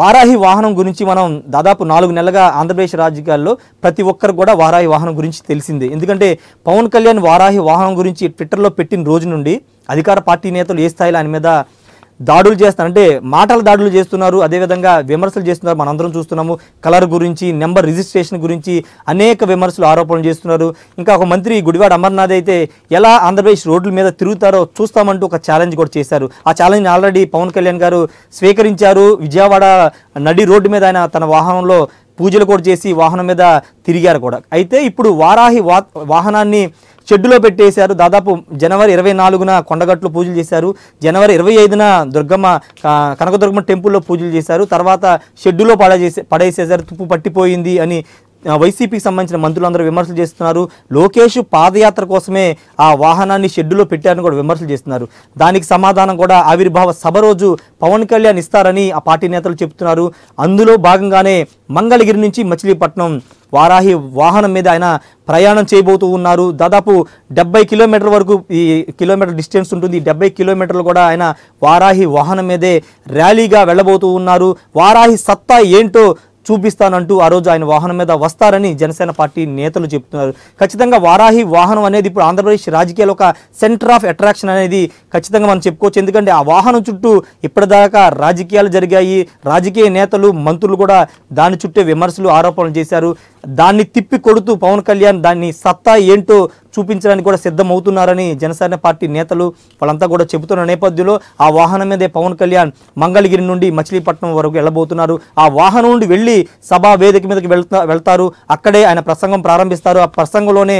వారాహి వాహనం గురించి మనం దాదాపు నాలుగు నెలలుగా ఆంధ్రప్రదేశ్ రాజకీయాల్లో ప్రతి ఒక్కరు కూడా వారాహి వాహనం గురించి తెలిసిందే ఎందుకంటే పవన్ కళ్యాణ్ వారాహి వాహనం గురించి ట్విట్టర్లో పెట్టిన రోజు నుండి అధికార పార్టీ నేతలు ఏ స్థాయిలో ఆయన మీద దాడులు చేస్తున్నారు అంటే మాటల దాడులు చేస్తున్నారు అదేవిధంగా విమర్శలు చేస్తున్నారు మనందరం చూస్తున్నాము కలర్ గురించి నెంబర్ రిజిస్ట్రేషన్ గురించి అనేక విమర్శలు ఆరోపణలు చేస్తున్నారు ఇంకా ఒక మంత్రి గుడివాడ అమర్నాథ్ అయితే ఎలా ఆంధ్రప్రదేశ్ రోడ్ల మీద తిరుగుతారో చూస్తామంటూ ఒక ఛాలెంజ్ కూడా చేశారు ఆ ఛాలెంజ్ ఆల్రెడీ పవన్ కళ్యాణ్ గారు స్వీకరించారు విజయవాడ నడి రోడ్డు మీద ఆయన తన వాహనంలో పూజలు కూడా చేసి వాహనం మీద తిరిగారు కూడా అయితే ఇప్పుడు వారాహి వాహనాన్ని షెడ్డులో పెట్టేశారు దాదాపు జనవరి ఇరవై నాలుగున కొండగట్లు పూజలు చేశారు జనవరి ఇరవై ఐదున దుర్గమ్మ కనకదుర్గమ్మ టెంపుల్లో పూజలు చేశారు తర్వాత షెడ్డులో పడేసే పడేసేసారు తుప్పు పట్టిపోయింది అని వైసీపీకి సంబంధించిన మంత్రులందరూ విమర్శలు చేస్తున్నారు లోకేష్ పాదయాత్ర కోసమే ఆ వాహనాన్ని షెడ్డులో పెట్టారని కూడా విమర్శలు చేస్తున్నారు దానికి సమాధానం కూడా ఆవిర్భావ సభ రోజు పవన్ కళ్యాణ్ ఇస్తారని ఆ పార్టీ నేతలు చెబుతున్నారు అందులో భాగంగానే మంగళగిరి నుంచి మచిలీపట్నం వారాహి వాహనం మీద ఆయన ప్రయాణం చేయబోతూ ఉన్నారు దాదాపు డెబ్బై కిలోమీటర్ వరకు ఈ కిలోమీటర్ డిస్టెన్స్ ఉంటుంది డెబ్బై కిలోమీటర్లు కూడా ఆయన వారాహి వాహనం మీదే ర్యాలీగా వెళ్ళబోతూ ఉన్నారు వారాహి సత్తా ఏంటో చూపిస్తానంటూ ఆ రోజు ఆయన వాహనం మీద వస్తారని జనసేన పార్టీ నేతలు చెప్తున్నారు ఖచ్చితంగా వారాహి వాహనం అనేది ఇప్పుడు ఆంధ్రప్రదేశ్ రాజకీయాల్లో ఒక సెంటర్ ఆఫ్ అట్రాక్షన్ అనేది ఖచ్చితంగా మనం చెప్పుకోవచ్చు ఎందుకంటే ఆ వాహనం చుట్టూ ఇప్పటిదాకా రాజకీయాలు జరిగాయి రాజకీయ నేతలు మంత్రులు కూడా దాని చుట్టే విమర్శలు ఆరోపణలు చేశారు దాన్ని తిప్పి కొడుతూ పవన్ కళ్యాణ్ దాన్ని సత్తా ఏంటో చూపించడానికి కూడా సిద్ధమవుతున్నారని జనసేన పార్టీ నేతలు వాళ్ళంతా కూడా చెబుతున్న నేపథ్యంలో ఆ వాహనం మీదే పవన్ కళ్యాణ్ మంగళగిరి నుండి మచిలీపట్నం వరకు వెళ్ళబోతున్నారు ఆ వాహనం నుండి వెళ్ళి సభా వేదిక మీదకి వెళ్తా వెళ్తారు అక్కడే ఆయన ప్రసంగం ప్రారంభిస్తారు ఆ ప్రసంగంలోనే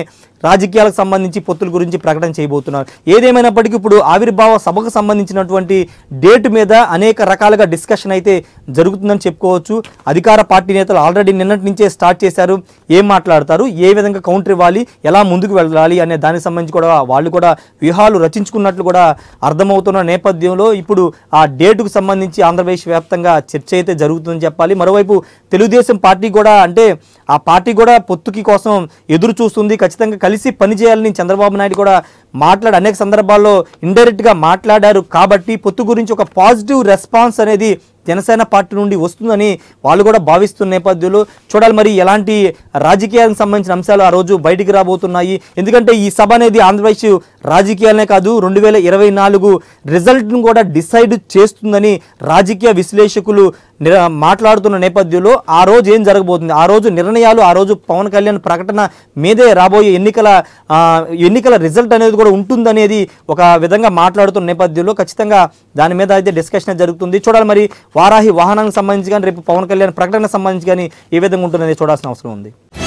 రాజకీయాలకు సంబంధించి పొత్తుల గురించి ప్రకటన చేయబోతున్నారు ఏదేమైనప్పటికీ ఇప్పుడు ఆవిర్భావ సభకు సంబంధించినటువంటి డేట్ మీద అనేక రకాలుగా డిస్కషన్ అయితే జరుగుతుందని చెప్పుకోవచ్చు అధికార పార్టీ నేతలు ఆల్రెడీ నిన్నటి నుంచే స్టార్ట్ చేశారు ఏం మాట్లాడతారు ఏ విధంగా కౌంటర్ ఇవ్వాలి ఎలా ముందుకు వెళ్ళాలి అనే దానికి సంబంధించి కూడా వాళ్ళు కూడా వ్యూహాలు రచించుకున్నట్లు కూడా అర్థమవుతున్న నేపథ్యంలో ఇప్పుడు ఆ డేటుకు సంబంధించి ఆంధ్రప్రదేశ్ వ్యాప్తంగా చర్చ అయితే జరుగుతుందని చెప్పాలి మరోవైపు తెలుగుదేశం పార్టీ కూడా అంటే ఆ పార్టీ కూడా పొత్తుకి కోసం ఎదురు చూస్తుంది ఖచ్చితంగా కలిసి పనిచేయాలని చంద్రబాబు నాయుడు కూడా మాట్లాడి అనేక సందర్భాల్లో ఇండైరెక్ట్గా మాట్లాడారు కాబట్టి పొత్తు గురించి ఒక పాజిటివ్ రెస్పాన్స్ అనేది జనసేన పార్టీ నుండి వస్తుందని వాళ్ళు కూడా భావిస్తున్న నేపథ్యంలో చూడాలి మరి ఎలాంటి రాజకీయాలకు సంబంధించిన అంశాలు ఆ రోజు బయటికి రాబోతున్నాయి ఎందుకంటే ఈ సభ అనేది ఆంధ్రప్రదేశ్ రాజకీయాలనే కాదు రెండు వేల ఇరవై నాలుగు రిజల్ట్ను కూడా డిసైడ్ చేస్తుందని రాజకీయ విశ్లేషకులు మాట్లాడుతున్న నేపథ్యంలో ఆ రోజు ఏం జరగబోతుంది ఆ రోజు నిర్ణయాలు ఆ రోజు పవన్ కళ్యాణ్ ప్రకటన మీదే రాబోయే ఎన్నికల ఎన్నికల రిజల్ట్ అనేది కూడా ఉంటుందనేది ఒక విధంగా మాట్లాడుతున్న నేపథ్యంలో ఖచ్చితంగా దాని మీద అయితే డిస్కషన్ జరుగుతుంది చూడాలి మరి వారాహి వాహనానికి సంబంధించి కానీ రేపు పవన్ కళ్యాణ్ ప్రకటనకు సంబంధించి కానీ ఏ విధంగా ఉంటుందనేది చూడాల్సిన అవసరం ఉంది